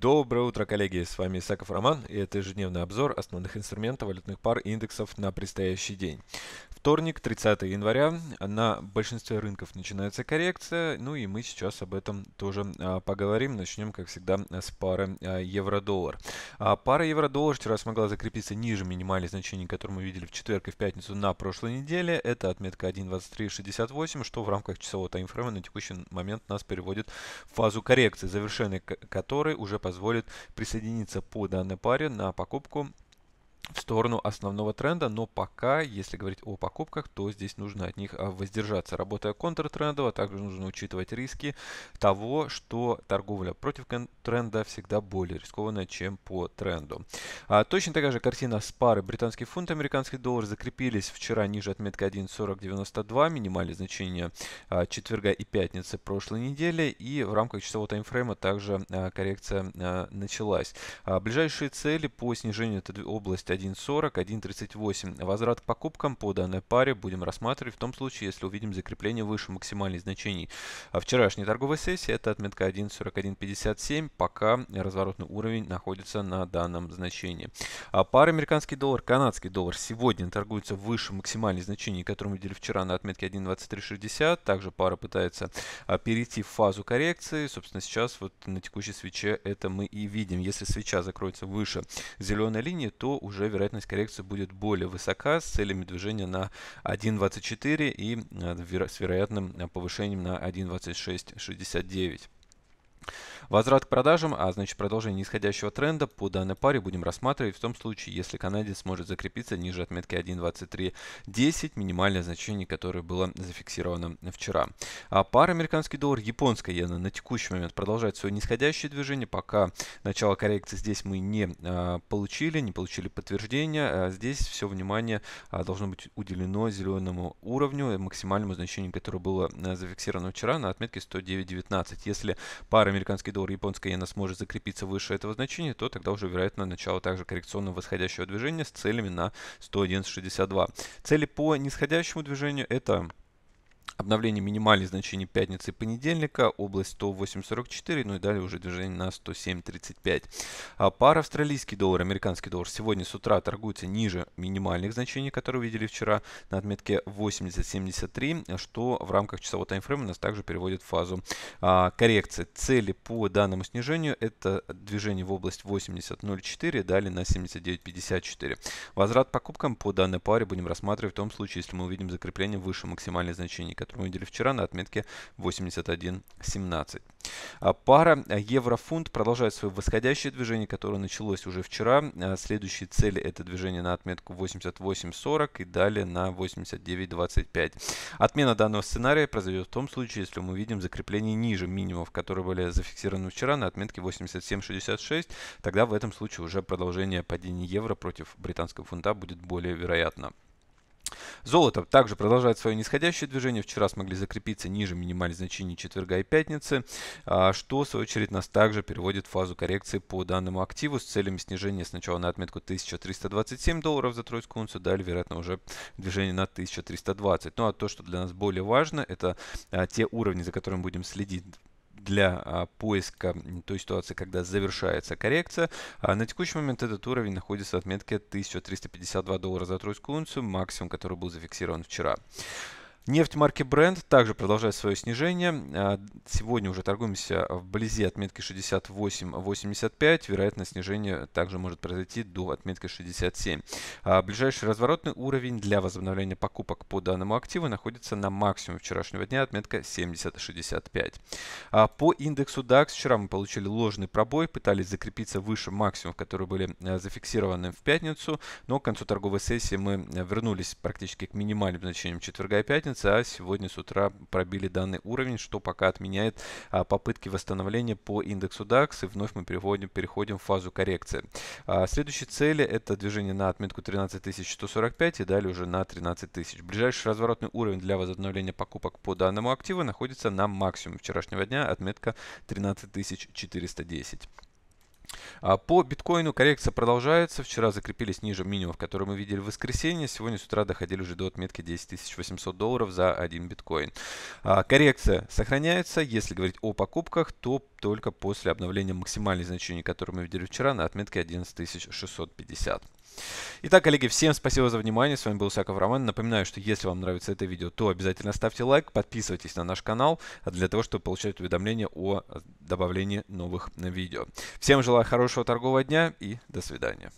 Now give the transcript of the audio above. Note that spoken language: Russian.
Доброе утро, коллеги! С вами Исаков Роман, и это ежедневный обзор основных инструментов валютных пар и индексов на предстоящий день. Вторник, 30 января, на большинстве рынков начинается коррекция, ну и мы сейчас об этом тоже а, поговорим. Начнем, как всегда, с пары а, евро-доллар. А, пара евро-доллар вчера смогла закрепиться ниже минимальных значений, которые мы видели в четверг и в пятницу на прошлой неделе. Это отметка 1.2368, что в рамках часового таймфрейма на текущий момент нас переводит в фазу коррекции, завершение которой уже позволит присоединиться по данной паре на покупку в сторону основного тренда, но пока, если говорить о покупках, то здесь нужно от них а, воздержаться. Работая контртрендово, также нужно учитывать риски того, что торговля против тренда всегда более рискованная, чем по тренду. А, точно такая же картина с пары британский фунт, и американский доллар закрепились вчера ниже отметки 1.4092, минимальные значения а, четверга и пятницы прошлой недели, и в рамках часового таймфрейма также а, коррекция а, началась. А, ближайшие цели по снижению этой области 1 1.40, 1.38. Возврат к покупкам по данной паре будем рассматривать в том случае, если увидим закрепление выше максимальных значений. А вчерашняя торговая сессия – это отметка 1.41.57, пока разворотный уровень находится на данном значении. А пара американский доллар, канадский доллар сегодня торгуется выше максимальных значений, которые мы видели вчера на отметке 1.23.60. Также пара пытается перейти в фазу коррекции. Собственно, сейчас вот на текущей свече это мы и видим. Если свеча закроется выше зеленой линии, то уже тогда вероятность коррекции будет более высока с целями движения на 1.24 и э, с вероятным э, повышением на 1.2669. Возврат к продажам, а значит продолжение нисходящего тренда по данной паре будем рассматривать в том случае, если канадец сможет закрепиться ниже отметки 1.2310, минимальное значение, которое было зафиксировано вчера. А пара американский доллар, японская иена на текущий момент продолжает свое нисходящее движение, пока начало коррекции здесь мы не а, получили, не получили подтверждения. А здесь все внимание а, должно быть уделено зеленому уровню, максимальному значению, которое было а, зафиксировано вчера на отметке 109.19. Если пара пара американский доллар, японская иена сможет закрепиться выше этого значения, то тогда уже вероятно начало также коррекционного восходящего движения с целями на 111.62. Цели по нисходящему движению это Обновление минимальных значений пятницы и понедельника, область 108.44, ну и далее уже движение на 107.35. А пара австралийский доллар, американский доллар сегодня с утра торгуется ниже минимальных значений, которые увидели вчера на отметке 80.73, что в рамках часового таймфрейма нас также переводит в фазу а, коррекции. Цели по данному снижению это движение в область 80.04, далее на 79.54. Возврат покупкам по данной паре будем рассматривать в том случае, если мы увидим закрепление выше максимальных значений, который мы видели вчера на отметке 81.17. А пара э, евро-фунт продолжает свое восходящее движение, которое началось уже вчера. Э, следующие цели это движение на отметку 88.40 и далее на 89.25. Отмена данного сценария произойдет в том случае, если мы увидим закрепление ниже минимумов, которые были зафиксированы вчера на отметке 87.66. Тогда в этом случае уже продолжение падения евро против британского фунта будет более вероятно. Золото также продолжает свое нисходящее движение. Вчера смогли закрепиться ниже минимальных значений четверга и пятницы, а, что, в свою очередь, нас также переводит в фазу коррекции по данному активу с целями снижения сначала на отметку 1327 долларов за тройскую унцию, далее, вероятно, уже движение на 1320. Ну а то, что для нас более важно, это а, те уровни, за которыми будем следить для а, поиска той ситуации, когда завершается коррекция. А на текущий момент этот уровень находится в отметке 1352 доллара за тройскую унцию, максимум, который был зафиксирован вчера. Нефть марки Brent также продолжает свое снижение. А, сегодня уже торгуемся вблизи отметки 68.85. Вероятно, снижение также может произойти до отметки 67. А, ближайший разворотный уровень для возобновления покупок по данному активу находится на максимуме вчерашнего дня, отметка 70.65. А, по индексу DAX вчера мы получили ложный пробой, пытались закрепиться выше максимумов, которые были зафиксированы в пятницу, но к концу торговой сессии мы вернулись практически к минимальным значениям четверга и пятницы ЦА сегодня с утра пробили данный уровень, что пока отменяет а, попытки восстановления по индексу DAX. И вновь мы переходим, переходим в фазу коррекции. А, следующие цели это движение на отметку 13145 и далее уже на 13 тысяч. Ближайший разворотный уровень для возобновления покупок по данному активу находится на максимуме вчерашнего дня, отметка 13410. А, по биткоину коррекция продолжается. Вчера закрепились ниже минимумов, которые мы видели в воскресенье. Сегодня с утра доходили уже до отметки 10 800 долларов за один биткоин. А, коррекция сохраняется. Если говорить о покупках, то только после обновления максимальной значения, которое мы видели вчера, на отметке 11 650. Итак, коллеги, всем спасибо за внимание. С вами был Саков Роман. Напоминаю, что если вам нравится это видео, то обязательно ставьте лайк, подписывайтесь на наш канал а для того, чтобы получать уведомления о добавлении новых видео. Всем желаю хорошего торгового дня и до свидания.